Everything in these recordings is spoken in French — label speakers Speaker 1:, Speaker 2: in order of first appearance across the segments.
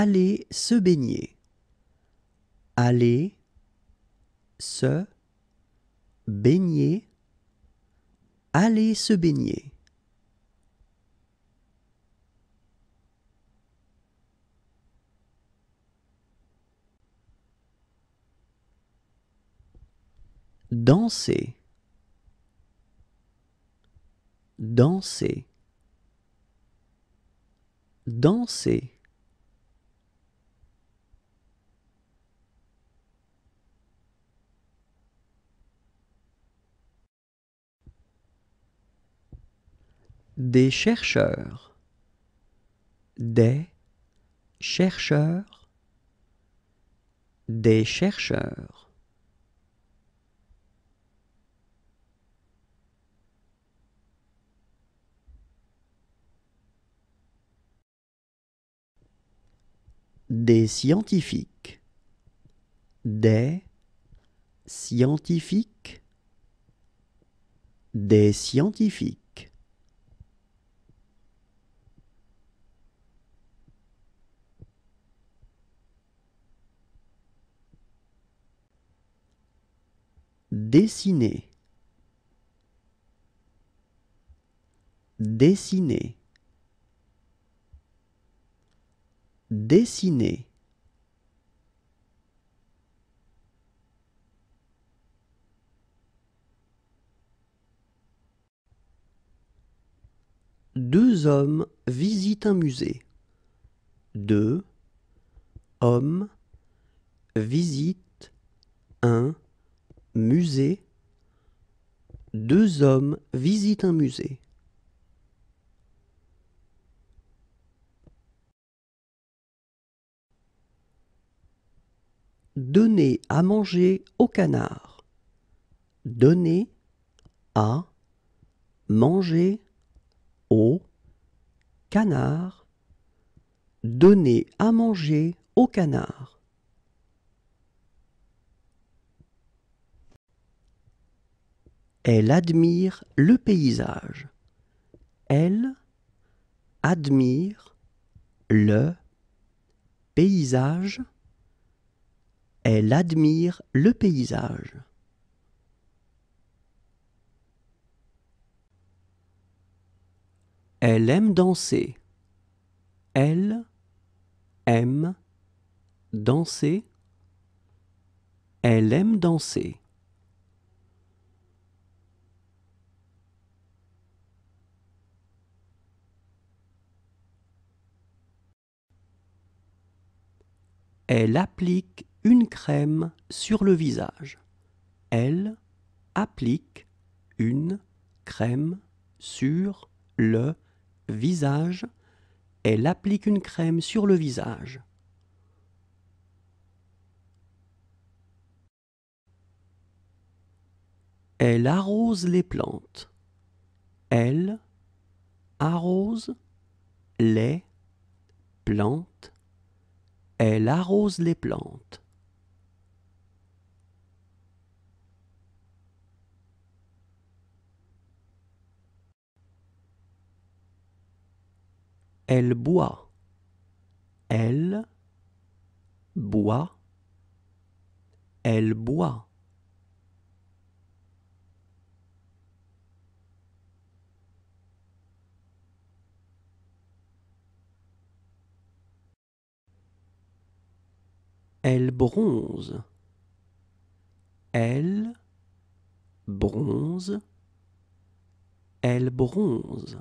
Speaker 1: aller se baigner. Aller se baigner. Aller se baigner. Danser. Danser. Danser. des chercheurs, des chercheurs, des chercheurs. Des scientifiques, des scientifiques, des scientifiques. dessiner dessiner dessiner Deux hommes visitent un musée. Deux hommes visitent un musée, deux hommes visitent un musée. Donner à manger au canard. Donner à manger au canard. Donner à manger au canard. Elle admire le paysage. Elle admire le paysage. Elle admire le paysage. Elle aime danser. Elle aime danser. Elle aime danser. Elle applique une crème sur le visage. Elle applique une crème sur le visage. Elle applique une crème sur le visage. Elle arrose les plantes. Elle arrose les plantes. Elle arrose les plantes. Elle boit. Elle boit. Elle boit. Elle bronze. Elle bronze. Elle bronze.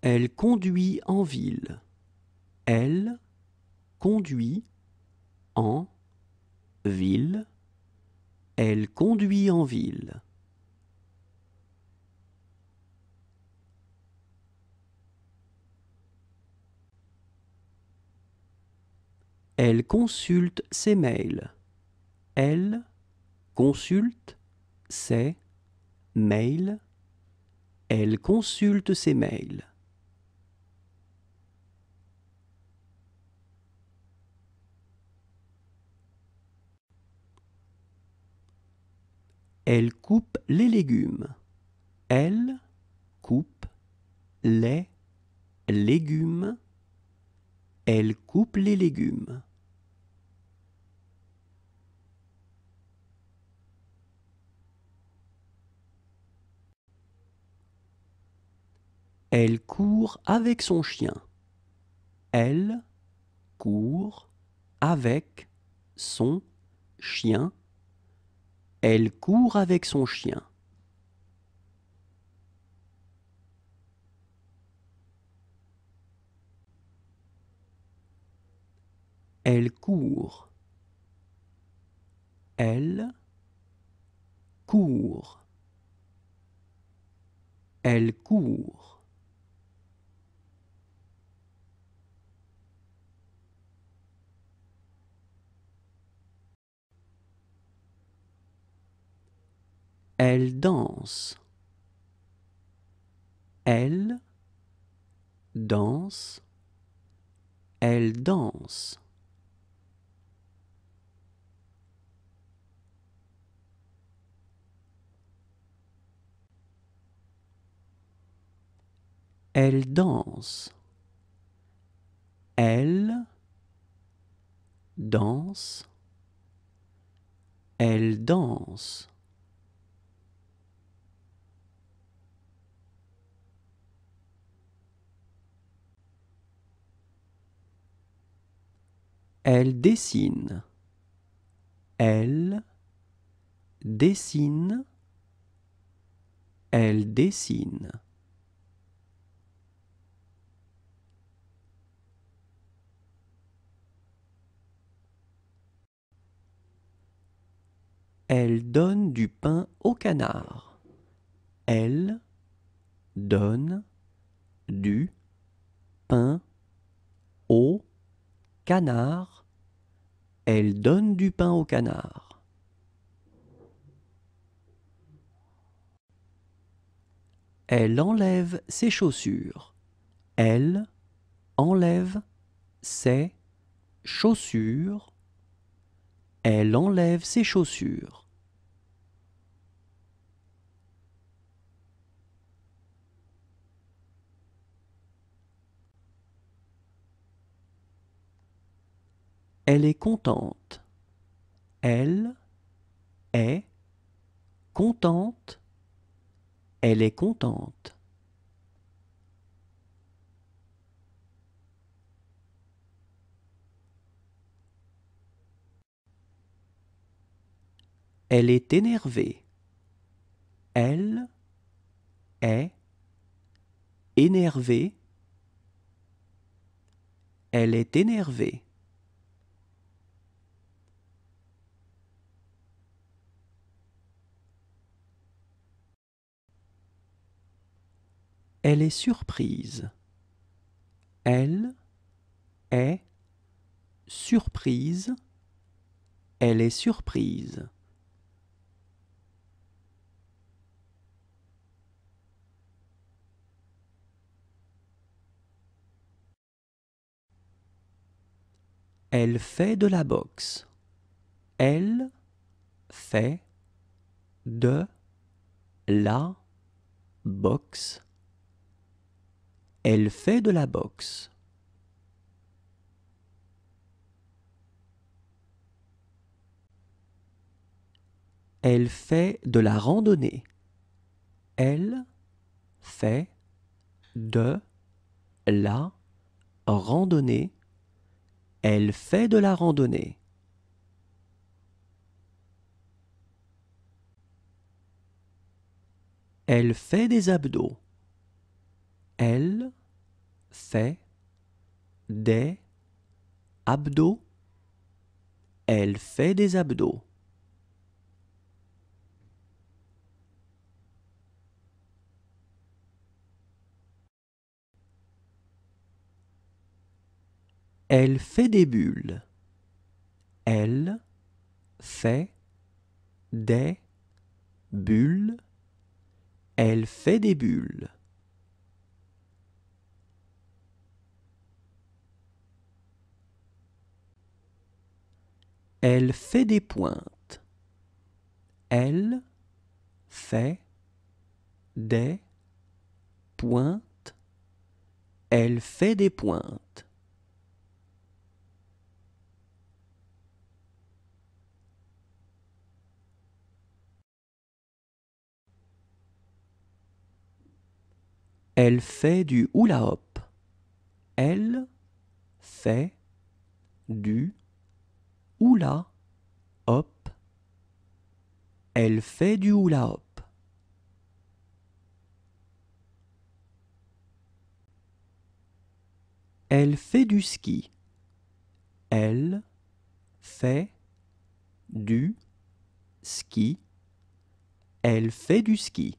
Speaker 1: Elle conduit en ville. Elle conduit en ville. Elle conduit en ville. Elle consulte ses mails. Elle consulte ses mails. Elle consulte ses mails. Elle coupe les légumes. Elle coupe les légumes. Elle coupe les légumes. Elle court avec son chien. Elle court avec son chien. Elle court avec son chien. Elle court. Elle court. Elle court. Elle danse. Elle danse. Elle danse. Elle danse. Elle danse. Elle danse. Elle dessine. Elle dessine. Elle dessine. Elle donne du pain au canard. Elle donne du pain au canard, elle donne du pain au canard. Elle enlève ses chaussures. Elle enlève ses chaussures. Elle enlève ses chaussures. Elle est contente. Elle est contente. Elle est contente. Elle est énervée. Elle est énervée. Elle est énervée. Elle est surprise. Elle est surprise. Elle est surprise. Elle fait de la boxe. Elle fait de la boxe. Elle fait de la boxe. Elle fait de la randonnée. Elle fait de la randonnée. Elle fait de la randonnée. Elle fait des abdos. Elle fait des abdos. Elle fait des abdos. Elle fait des bulles. Elle fait des bulles. Elle fait des bulles. Elle fait des pointes. Elle fait des pointes. Elle fait des pointes. Elle fait du hula hop. Elle fait du hula hop. Elle fait du hula hop. Elle fait du ski. Elle fait du ski. Elle fait du ski.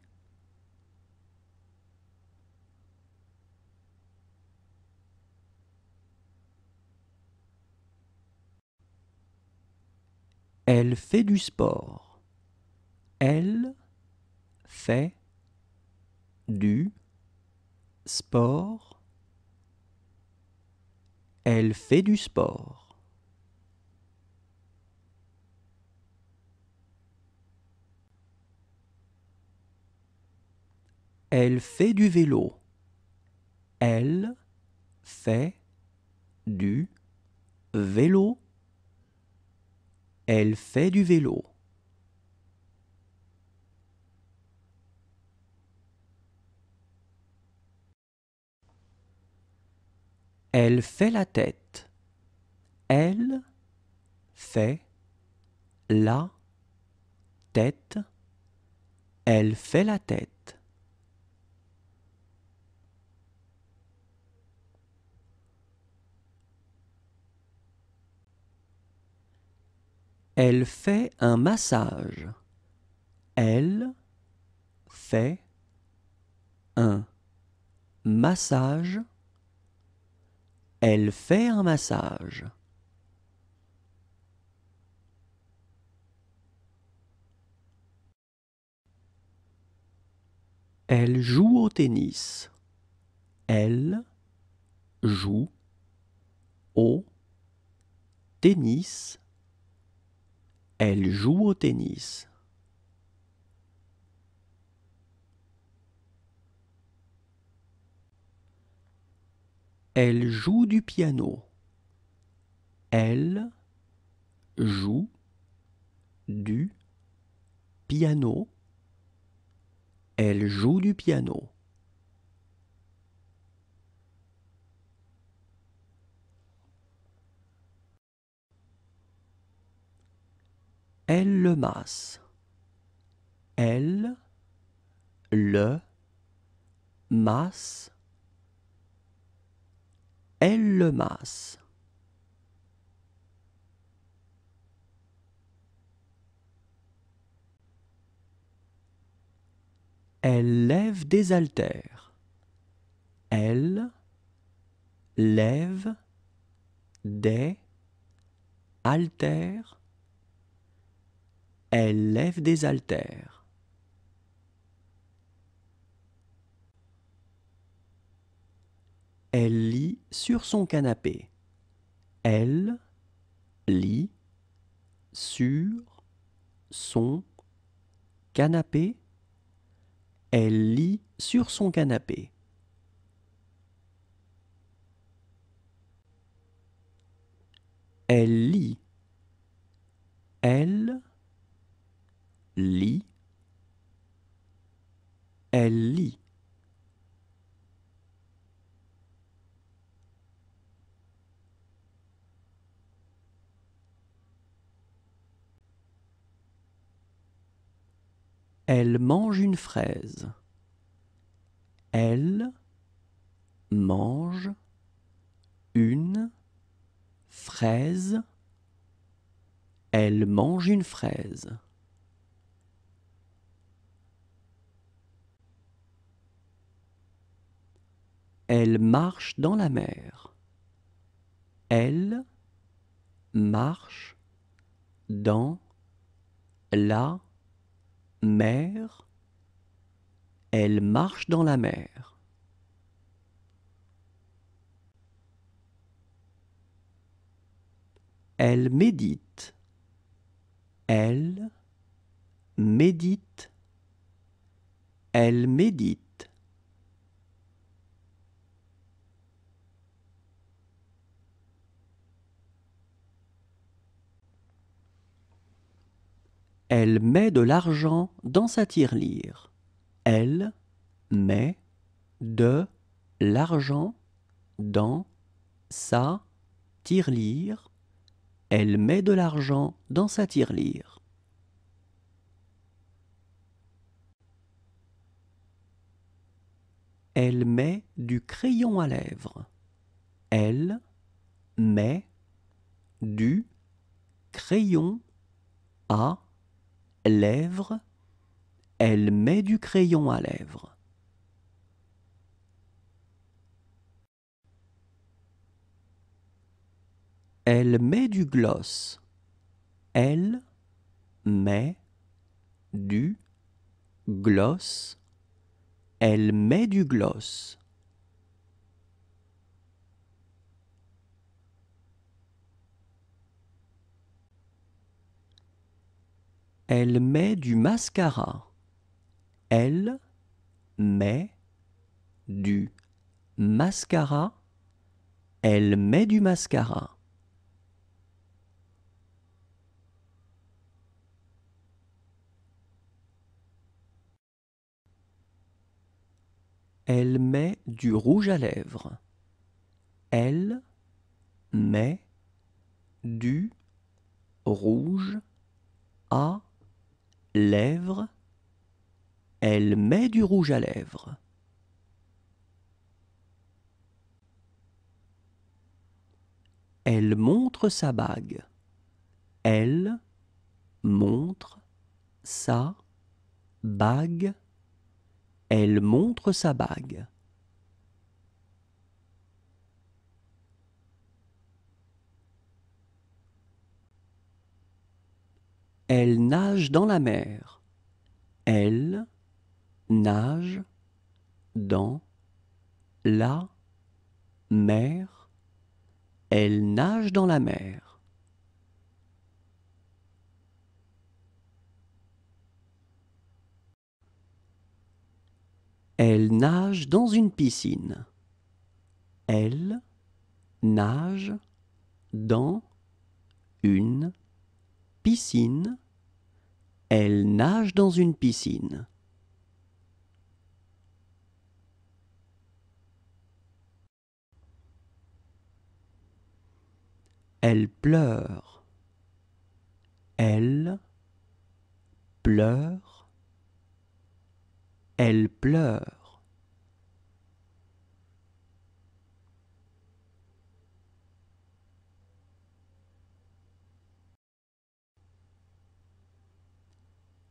Speaker 1: Elle fait du sport. Elle fait du sport. Elle fait du sport. Elle fait du vélo. Elle fait du vélo. Elle fait du vélo. Elle fait la tête. Elle fait la tête. Elle fait la tête. Elle fait un massage. Elle fait un massage. Elle fait un massage. Elle joue au tennis. Elle joue au tennis. Elle joue au tennis. Elle joue du piano. Elle joue du piano. Elle joue du piano. Elle le masse. Elle le masse. Elle le masse. Elle lève des haltères. Elle lève des haltères elle lève des haltères. Elle lit sur son canapé. Elle lit sur son canapé. Elle lit sur son canapé. Elle lit. Elle lit. Elle lit. Elle mange une fraise. Elle mange une fraise. Elle mange une fraise. Elle marche dans la mer. Elle marche dans la mer. Elle marche dans la mer. Elle médite. Elle médite. Elle médite. Elle met de l'argent dans sa tirelire. Elle met de l'argent dans sa tirelire. Elle met de l'argent dans sa tirelire. Elle met du crayon à lèvres. Elle met du crayon à lèvres, elle met du crayon à lèvres. Elle met du gloss. Elle met du gloss. Elle met du gloss. Elle met du mascara. Elle met du mascara. Elle met du mascara. Elle met du rouge à lèvres. Elle met du rouge à lèvres, elle met du rouge à lèvres. Elle montre sa bague. Elle montre sa bague. Elle montre sa bague. Elle nage dans la mer. Elle nage dans la mer. Elle nage dans la mer. Elle nage dans une piscine. Elle nage dans une piscine piscine. Elle nage dans une piscine. Elle pleure. Elle pleure. Elle pleure.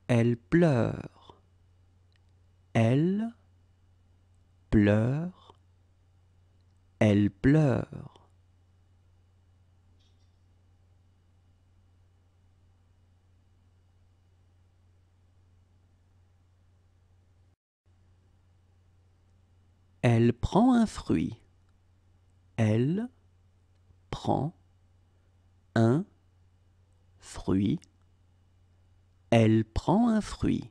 Speaker 1: Elle pleure. Elle pleure. Elle pleure. Elle prend un fruit. Elle prend un fruit. Elle prend un fruit.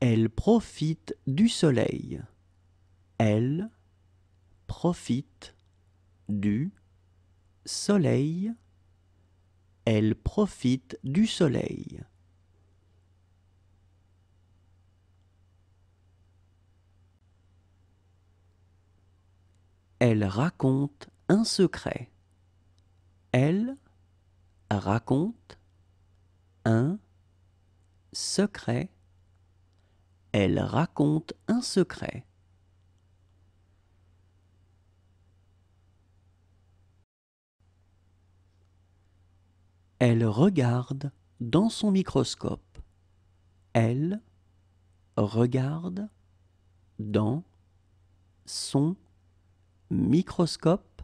Speaker 1: Elle profite du soleil. Elle profite du soleil. Elle profite du soleil. Elle raconte un secret. Elle raconte un secret. Elle raconte un secret. Elle regarde dans son microscope. Elle regarde dans son microscope microscope,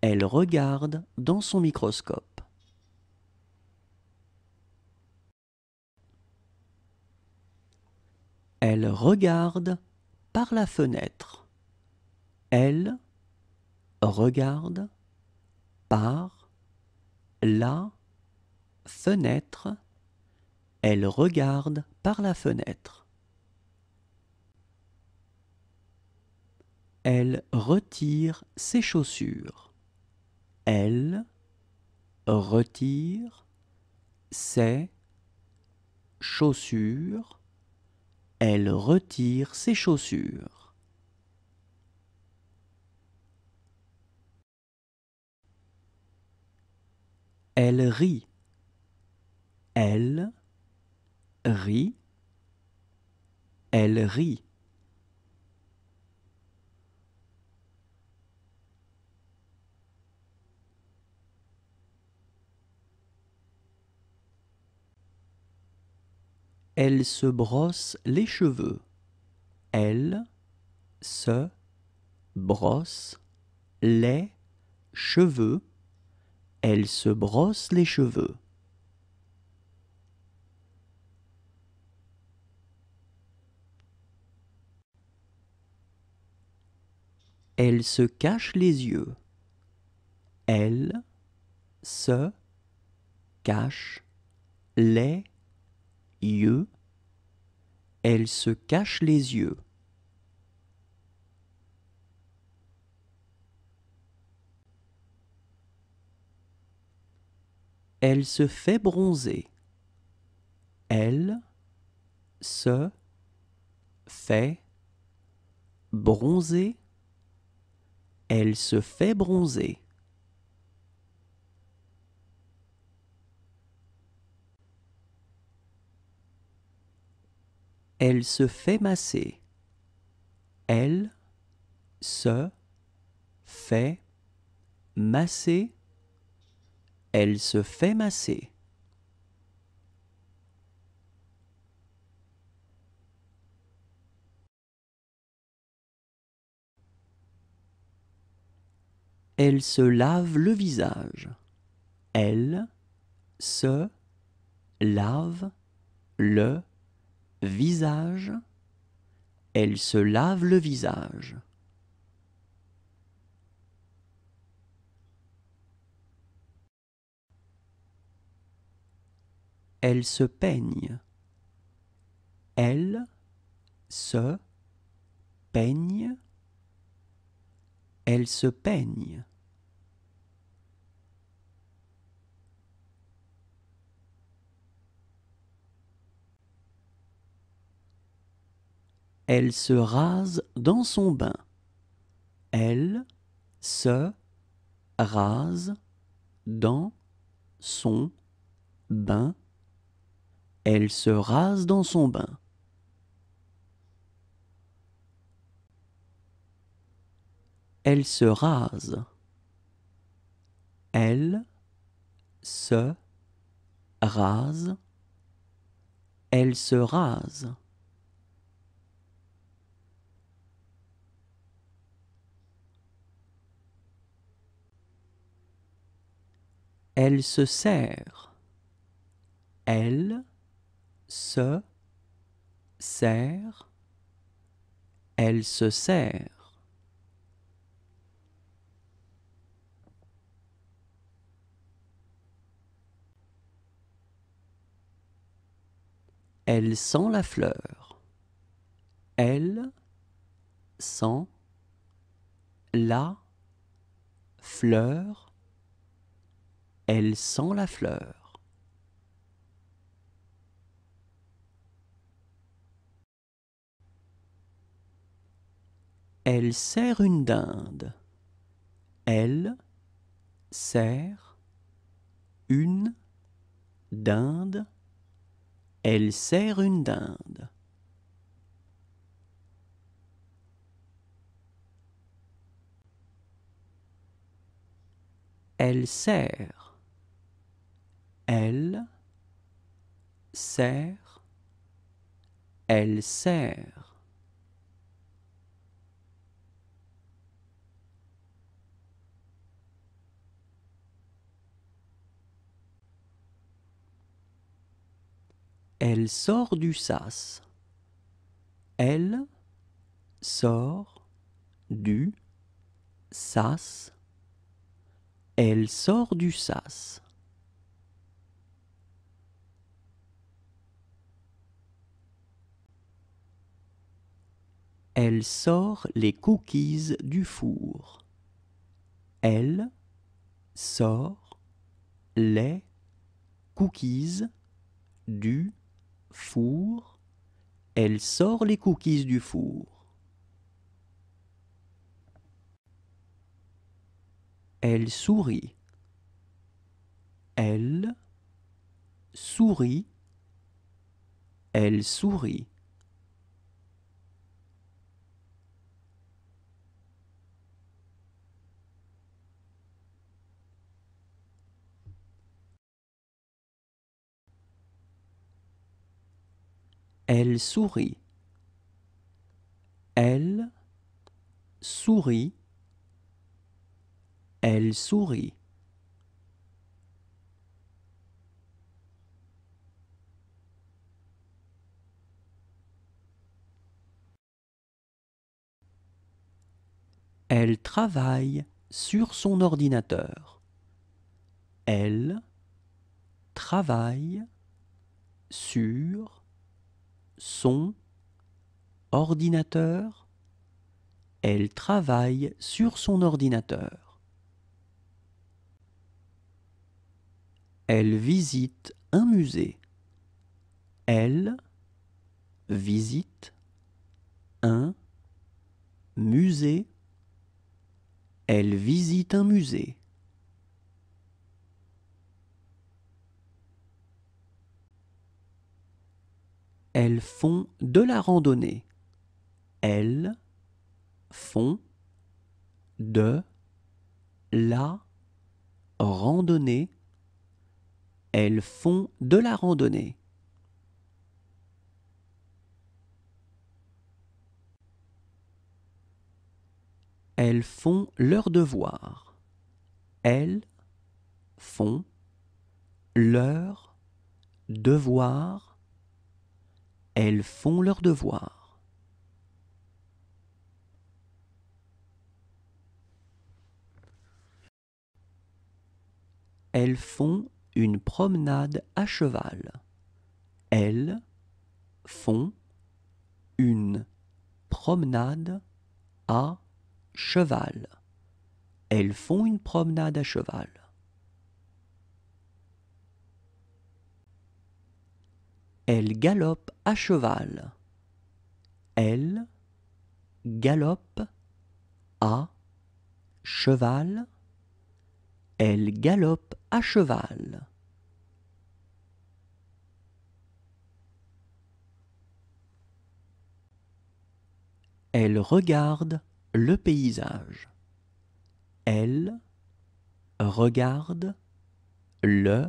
Speaker 1: elle regarde dans son microscope. Elle regarde par la fenêtre. Elle regarde par la fenêtre. Elle regarde par la fenêtre. Elle retire ses chaussures. Elle retire ses chaussures. Elle retire ses chaussures. Elle rit. Elle rit. Elle rit. Elle se brosse les cheveux. Elle se brosse les cheveux. Elle se brosse les cheveux. Elle se cache les yeux. Elle se cache les yeux, elle se cache les yeux. Elle se fait bronzer. Elle se fait bronzer. Elle se fait bronzer. Elle se fait masser. Elle se fait masser. Elle se fait masser. Elle se lave le visage. Elle se lave le visage, elle se lave le visage. Elle se peigne. Elle se peigne. Elle se peigne. Elle se rase dans son bain. Elle se rase dans son bain. Elle se rase dans son bain. Elle se rase. Elle se rase. Elle se rase. Elle se sert. Elle se sert. Elle se sert. Elle sent la fleur. Elle sent la fleur. Elle sent la fleur. Elle sert une dinde. Elle sert une dinde. Elle sert une dinde. Elle sert. Elle sert, elle sert. Elle sort du sas. Elle sort du sas. Elle sort du sas. Elle sort les cookies du four. Elle sort les cookies du four. Elle sort les cookies du four. Elle sourit. Elle sourit. Elle sourit. Elle sourit. Elle sourit. Elle sourit. Elle travaille sur son ordinateur. Elle travaille sur son ordinateur. Elle travaille sur son ordinateur. Elle visite un musée. Elle visite un musée. Elle visite un musée. Elles font de la randonnée. Elles font de la randonnée. Elles font de la randonnée. Elles font leur devoir. Elles font leur devoir elles font leur devoir. Elles font une promenade à cheval. Elles font une promenade à cheval. Elles font une promenade à cheval. Elle galope à cheval. Elle galope à cheval. Elle galope à cheval. Elle regarde le paysage. Elle regarde le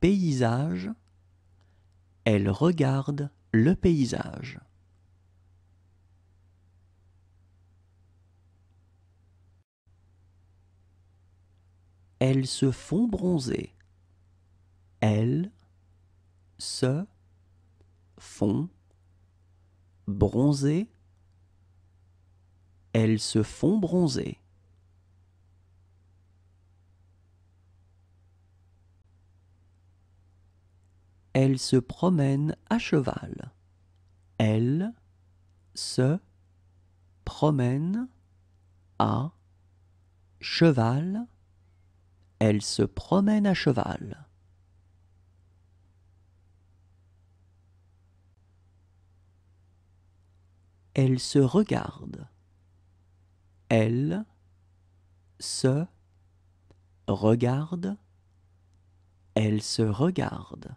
Speaker 1: paysage. Elle regarde le paysage. Elles se font bronzer. Elles se font bronzer. Elles se font bronzer. Elle se promène à cheval. Elle se promène à cheval. Elle se promène à cheval. Elle se regarde. Elle se regarde. Elle se regarde.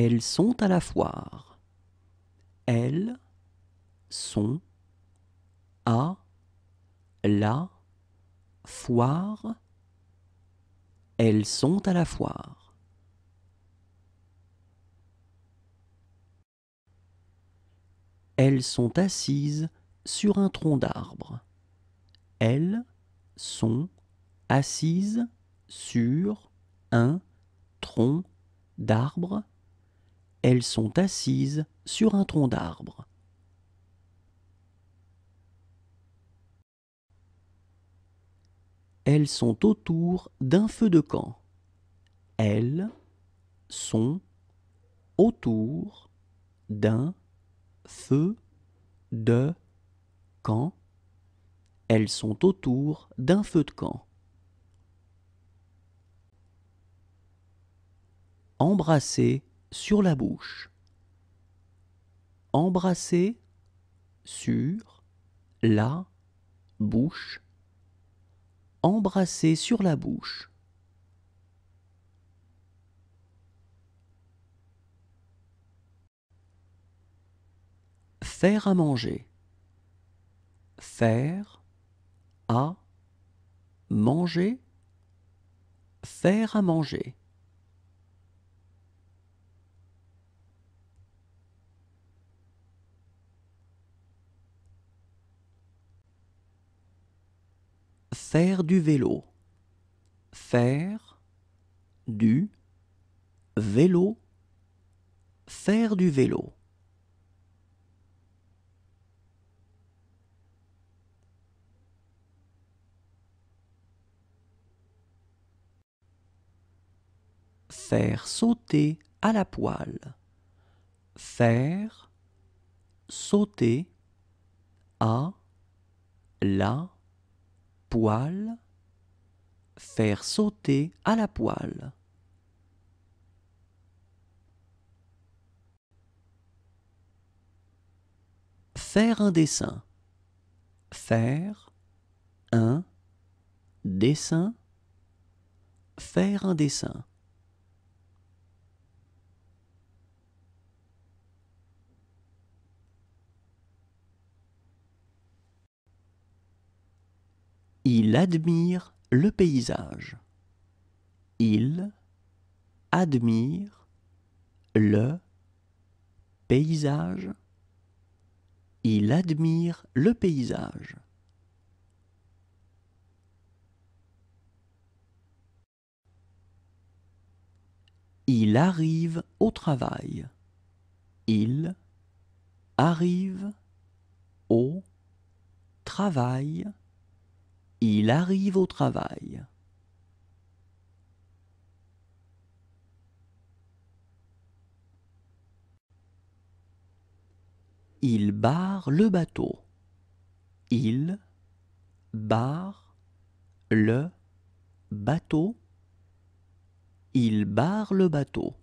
Speaker 1: Elles sont à la foire. Elles sont à la foire. Elles sont à la foire. Elles sont assises sur un tronc d'arbre. Elles sont assises sur un tronc d'arbre. Elles sont assises sur un tronc d'arbre. Elles sont autour d'un feu de camp. Elles sont autour d'un feu de camp. Elles sont autour d'un feu de camp. Embrasser sur la bouche. Embrasser sur la bouche. Embrasser sur la bouche. Faire à manger. Faire à manger. Faire à manger. Faire du vélo. Faire du vélo. Faire du vélo. Faire sauter à la poêle. Faire sauter à la poêle, faire sauter à la poêle. Faire un dessin. Faire un dessin. Faire un dessin. Il admire le paysage. Il admire le paysage. Il admire le paysage. Il arrive au travail. Il arrive au travail. Il arrive au travail. Il barre le bateau. Il barre le bateau. Il barre le bateau.